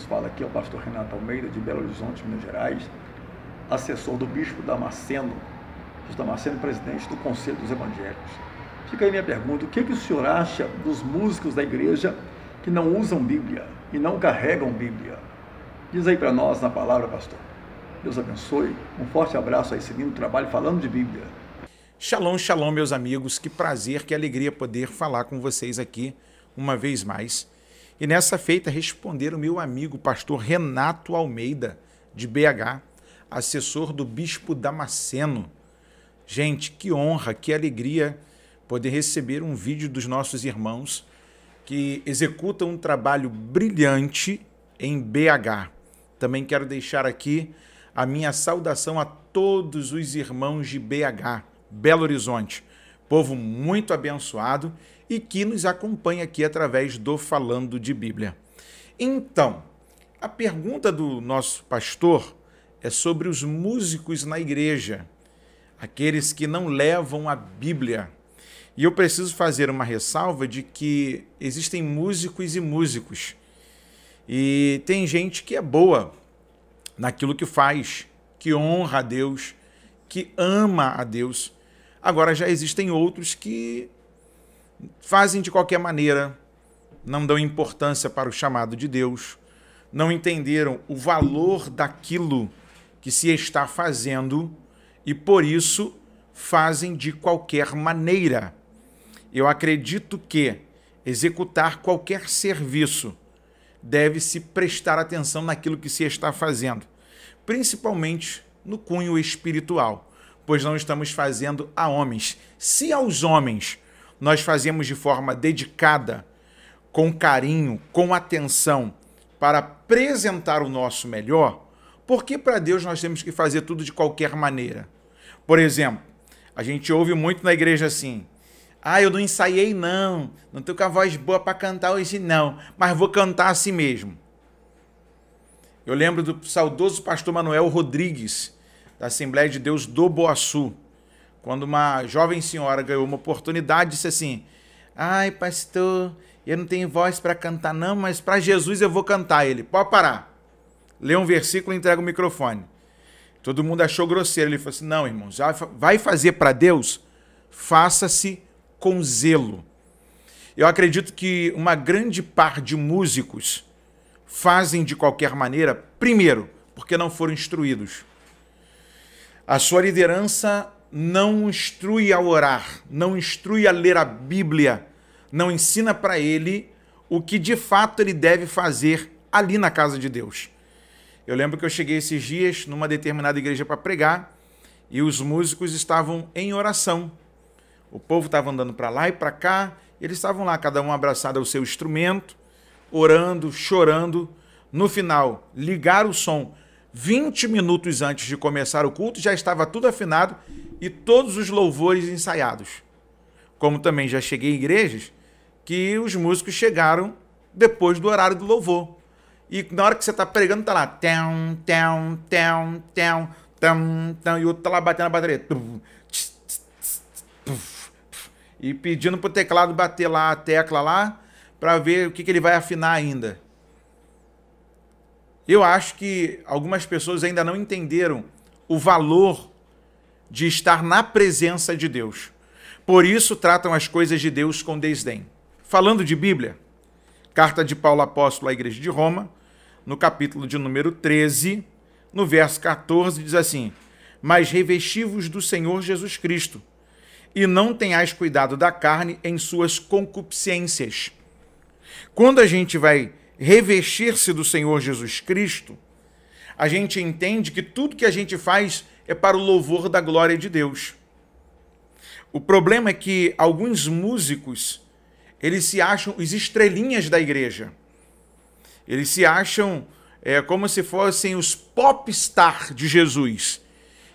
vos fala aqui é o pastor Renato Almeida, de Belo Horizonte, Minas Gerais, assessor do bispo Damasceno, bispo Damasceno, presidente do Conselho dos Evangélicos. Fica aí minha pergunta: o que, é que o senhor acha dos músicos da igreja que não usam Bíblia e não carregam Bíblia? Diz aí para nós na palavra, pastor. Deus abençoe. Um forte abraço aí, seguindo o trabalho falando de Bíblia. Shalom, shalom, meus amigos. Que prazer, que alegria poder falar com vocês aqui uma vez mais e nessa feita responderam meu amigo pastor Renato Almeida, de BH, assessor do bispo Damasceno. Gente, que honra, que alegria poder receber um vídeo dos nossos irmãos que executam um trabalho brilhante em BH. Também quero deixar aqui a minha saudação a todos os irmãos de BH, Belo Horizonte povo muito abençoado e que nos acompanha aqui através do Falando de Bíblia. Então, a pergunta do nosso pastor é sobre os músicos na igreja, aqueles que não levam a Bíblia. E eu preciso fazer uma ressalva de que existem músicos e músicos. E tem gente que é boa naquilo que faz, que honra a Deus, que ama a Deus Agora já existem outros que fazem de qualquer maneira, não dão importância para o chamado de Deus, não entenderam o valor daquilo que se está fazendo e por isso fazem de qualquer maneira. Eu acredito que executar qualquer serviço deve-se prestar atenção naquilo que se está fazendo, principalmente no cunho espiritual pois não estamos fazendo a homens. Se aos homens nós fazemos de forma dedicada, com carinho, com atenção, para apresentar o nosso melhor, por que para Deus nós temos que fazer tudo de qualquer maneira? Por exemplo, a gente ouve muito na igreja assim: ah, eu não ensaiei não, não tenho com a voz boa para cantar hoje não, mas vou cantar assim mesmo. Eu lembro do saudoso pastor Manuel Rodrigues, da Assembleia de Deus do Boaçu, quando uma jovem senhora ganhou uma oportunidade, disse assim: Ai, pastor, eu não tenho voz para cantar, não, mas para Jesus eu vou cantar. Ele, pode parar. Lê um versículo e entrega o microfone. Todo mundo achou grosseiro. Ele falou assim: Não, irmão, vai fazer para Deus? Faça-se com zelo. Eu acredito que uma grande parte de músicos fazem de qualquer maneira, primeiro, porque não foram instruídos. A sua liderança não instrui a orar, não instrui a ler a Bíblia, não ensina para ele o que de fato ele deve fazer ali na casa de Deus. Eu lembro que eu cheguei esses dias numa determinada igreja para pregar e os músicos estavam em oração. O povo estava andando para lá e para cá, e eles estavam lá, cada um abraçado ao seu instrumento, orando, chorando. No final, ligaram o som 20 minutos antes de começar o culto, já estava tudo afinado e todos os louvores ensaiados. Como também já cheguei em igrejas que os músicos chegaram depois do horário do louvor. E na hora que você está pregando, tá lá. Tão, tão, tão, tão, tão, tão, e o outro está lá batendo a bateria. E pedindo pro teclado bater lá a tecla lá para ver o que, que ele vai afinar ainda. Eu acho que algumas pessoas ainda não entenderam o valor de estar na presença de Deus. Por isso tratam as coisas de Deus com desdém. Falando de Bíblia, carta de Paulo apóstolo à igreja de Roma, no capítulo de número 13, no verso 14, diz assim: Mas revestivos do Senhor Jesus Cristo, e não tenhais cuidado da carne em suas concupiscências. Quando a gente vai revestir-se do Senhor Jesus Cristo, a gente entende que tudo que a gente faz é para o louvor da glória de Deus. O problema é que alguns músicos, eles se acham os estrelinhas da igreja. Eles se acham é, como se fossem os pop star de Jesus.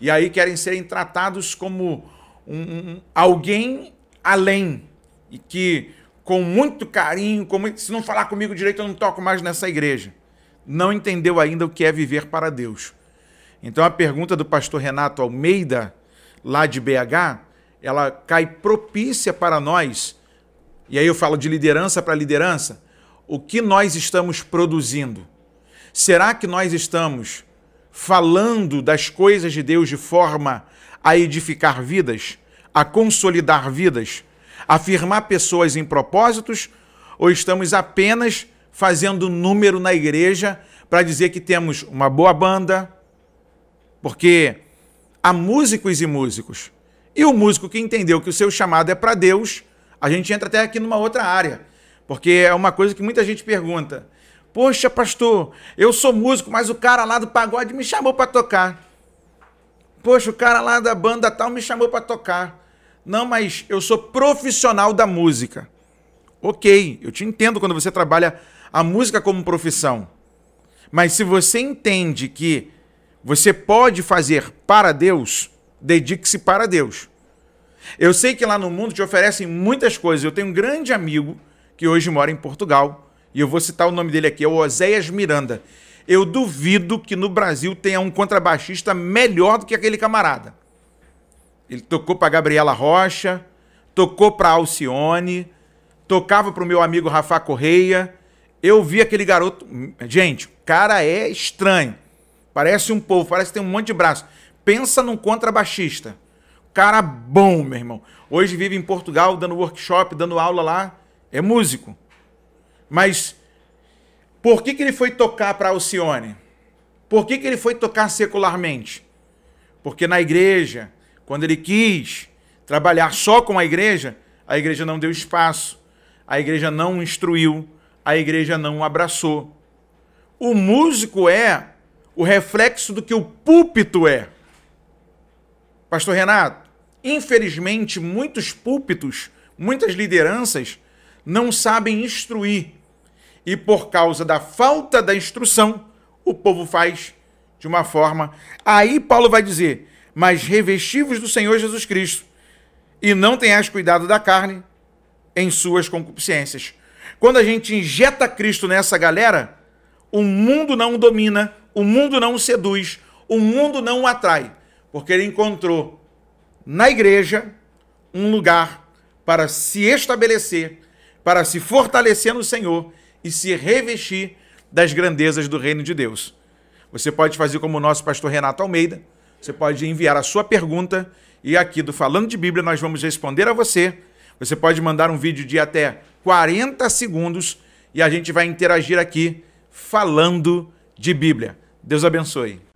E aí querem serem tratados como um, um, alguém além. E que com muito carinho, com... se não falar comigo direito, eu não toco mais nessa igreja. Não entendeu ainda o que é viver para Deus. Então a pergunta do pastor Renato Almeida, lá de BH, ela cai propícia para nós. E aí eu falo de liderança para liderança. O que nós estamos produzindo? Será que nós estamos falando das coisas de Deus de forma a edificar vidas, a consolidar vidas, afirmar pessoas em propósitos ou estamos apenas fazendo número na igreja para dizer que temos uma boa banda? Porque há músicos e músicos. E o músico que entendeu que o seu chamado é para Deus, a gente entra até aqui numa outra área. Porque é uma coisa que muita gente pergunta. Poxa, pastor, eu sou músico, mas o cara lá do pagode me chamou para tocar. Poxa, o cara lá da banda tal me chamou para tocar. Não, mas eu sou profissional da música. Ok, eu te entendo quando você trabalha a música como profissão. Mas se você entende que você pode fazer para Deus, dedique-se para Deus. Eu sei que lá no mundo te oferecem muitas coisas. Eu tenho um grande amigo que hoje mora em Portugal, e eu vou citar o nome dele aqui, é o Oséias Miranda. Eu duvido que no Brasil tenha um contrabaixista melhor do que aquele camarada. Ele tocou para Gabriela Rocha, tocou para Alcione, tocava para o meu amigo Rafa Correia. Eu vi aquele garoto. Gente, o cara é estranho. Parece um povo, parece que tem um monte de braço. Pensa num contrabaixista. Cara bom, meu irmão. Hoje vive em Portugal, dando workshop, dando aula lá. É músico. Mas por que, que ele foi tocar para Alcione? Por que, que ele foi tocar secularmente? Porque na igreja, quando ele quis trabalhar só com a igreja, a igreja não deu espaço, a igreja não instruiu, a igreja não abraçou. O músico é o reflexo do que o púlpito é. Pastor Renato, infelizmente muitos púlpitos, muitas lideranças não sabem instruir. E por causa da falta da instrução, o povo faz de uma forma. Aí Paulo vai dizer: mas revestivos do Senhor Jesus Cristo, e não tenhas cuidado da carne em suas concupiscências. Quando a gente injeta Cristo nessa galera, o mundo não o domina, o mundo não o seduz, o mundo não o atrai, porque ele encontrou na igreja um lugar para se estabelecer, para se fortalecer no Senhor e se revestir das grandezas do reino de Deus. Você pode fazer como o nosso pastor Renato Almeida, você pode enviar a sua pergunta e aqui do Falando de Bíblia nós vamos responder a você. Você pode mandar um vídeo de até 40 segundos e a gente vai interagir aqui falando de Bíblia. Deus abençoe.